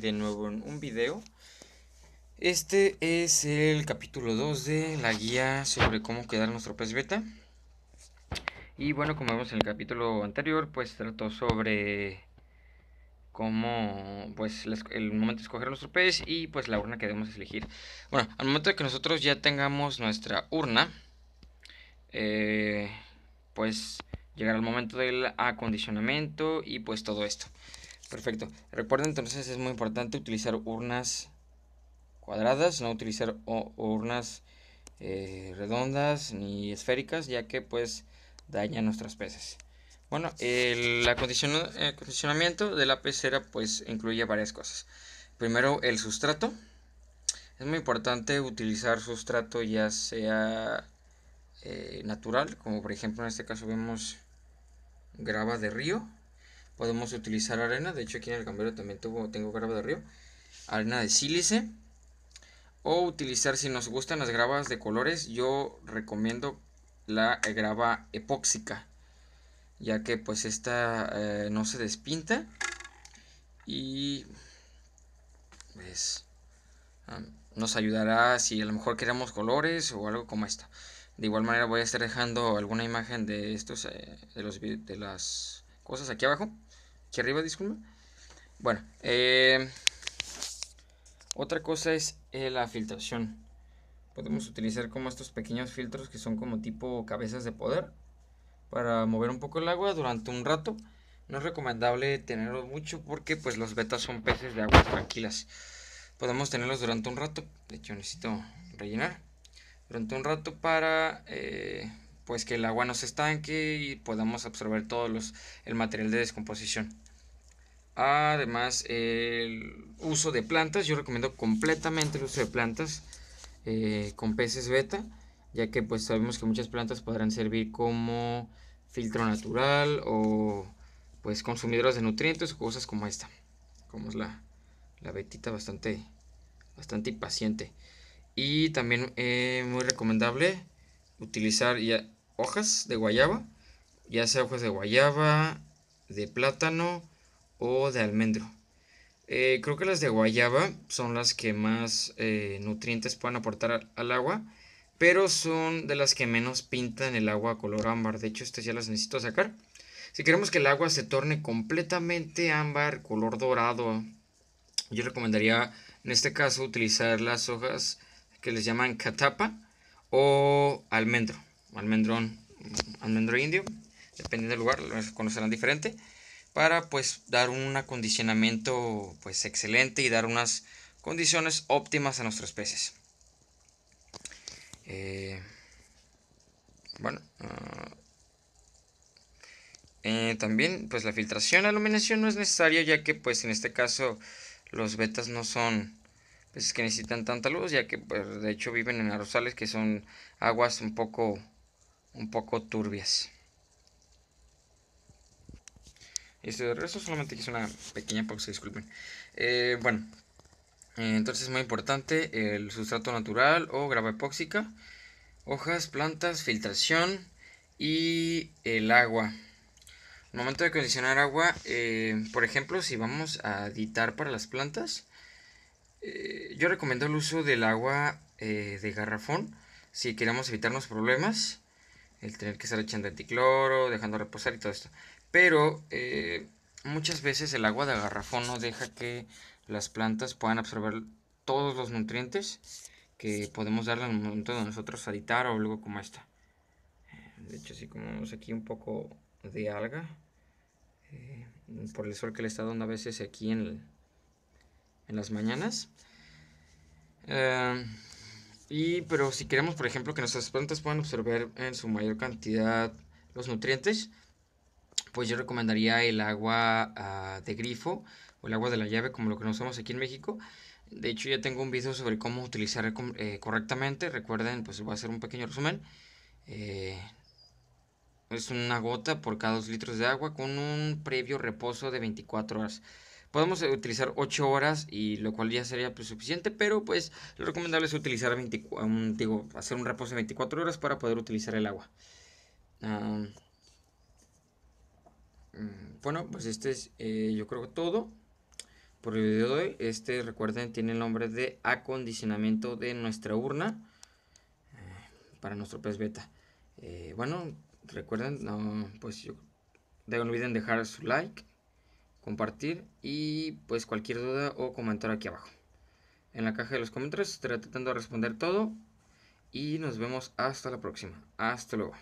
de nuevo en un video. Este es el capítulo 2 de la guía sobre cómo quedar nuestro pez beta. Y bueno, como vemos en el capítulo anterior, pues trató sobre cómo, pues, el momento de escoger nuestro pez y pues la urna que debemos elegir. Bueno, al momento de que nosotros ya tengamos nuestra urna, eh, pues llegará el momento del acondicionamiento y pues todo esto. Perfecto. Recuerden entonces es muy importante utilizar urnas cuadradas, no utilizar urnas eh, redondas ni esféricas, ya que pues a nuestras peces. Bueno, el acondicionamiento de la pecera pues incluye varias cosas. Primero el sustrato. Es muy importante utilizar sustrato ya sea eh, natural, como por ejemplo en este caso vemos grava de río Podemos utilizar arena, de hecho aquí en el cambero también tengo grava de río. Arena de sílice. O utilizar, si nos gustan las gravas de colores, yo recomiendo la grava epóxica. Ya que pues esta eh, no se despinta. Y pues, nos ayudará si a lo mejor queremos colores o algo como esta. De igual manera voy a estar dejando alguna imagen de estos, eh, de las cosas aquí abajo. Aquí arriba, disculpa? Bueno, eh, otra cosa es eh, la filtración. Podemos utilizar como estos pequeños filtros que son como tipo cabezas de poder para mover un poco el agua durante un rato. No es recomendable tenerlos mucho porque pues los betas son peces de agua tranquilas. Podemos tenerlos durante un rato. De hecho necesito rellenar. Durante un rato para eh, pues que el agua no se estanque y podamos absorber todo los, el material de descomposición. Además, el uso de plantas, yo recomiendo completamente el uso de plantas eh, con peces beta, ya que pues sabemos que muchas plantas podrán servir como filtro natural o pues consumidoras de nutrientes o cosas como esta, como es la, la betita bastante, bastante impaciente. Y también eh, muy recomendable utilizar ya hojas de guayaba, ya sea hojas de guayaba, de plátano o de almendro. Eh, creo que las de guayaba son las que más eh, nutrientes pueden aportar al, al, agua, pero son de las que menos pintan el agua color ámbar. De hecho, estas ya las necesito sacar. Si queremos que el agua se torne completamente ámbar, color dorado, yo recomendaría en este caso utilizar las hojas que les llaman catapa o almendro almendrón, almendro indio, dependiendo del lugar, lo conocerán diferente, para pues dar un acondicionamiento pues excelente y dar unas condiciones óptimas a nuestros peces. Eh, bueno, ah, eh, también pues la filtración la iluminación no es necesaria ya que pues en este caso los betas no son peces que necesitan tanta luz ya que pues, de hecho viven en arrozales que son aguas un poco un poco turbias. este de resto solamente es una pequeña pausa, disculpen. Eh, bueno, eh, entonces es muy importante el sustrato natural o grava epóxica, hojas, plantas, filtración y el agua. momento de condicionar agua, eh, por ejemplo, si vamos a editar para las plantas, yo recomiendo el uso del agua de garrafón si queremos evitarnos problemas el tener que estar echando anticloro, dejando reposar y todo esto. Pero eh, muchas veces el agua de garrafón no deja que las plantas puedan absorber todos los nutrientes que podemos darle al momento de nosotros aditar o algo como esta. Eh, de hecho, si comemos aquí un poco de alga, eh, por el sol que le está dando a veces aquí en, en las mañanas. Y, pero si queremos, por ejemplo, que nuestras plantas puedan absorber en su mayor cantidad los nutrientes, pues yo recomendaría el agua ah, de grifo o el agua de la llave, como lo que usamos aquí en México. De hecho, ya tengo un video sobre cómo utilizar eh, correctamente. Recuerden, pues voy a hacer un pequeño resumen. Eh, es una gota por cada 2 litros de agua con un previo reposo de 24 horas. Podemos utilizar 8 horas y lo cual ya sería pues, suficiente, pero pues lo recomendable es utilizar 24, um, digo, hacer un reposo de 24 horas para poder utilizar el agua. Mm, bueno, pues este es eh, yo creo que todo por el video de hoy. Este, recuerden, tiene el nombre de acondicionamiento de nuestra urna eh, para nuestro pez beta. Eh, bueno, recuerden, no, pues yo, no olviden dejar su like compartir y pues cualquier duda o comentario aquí abajo. En la caja de los comentarios estaré tratando de responder todo y nos vemos hasta la próxima. Hasta luego.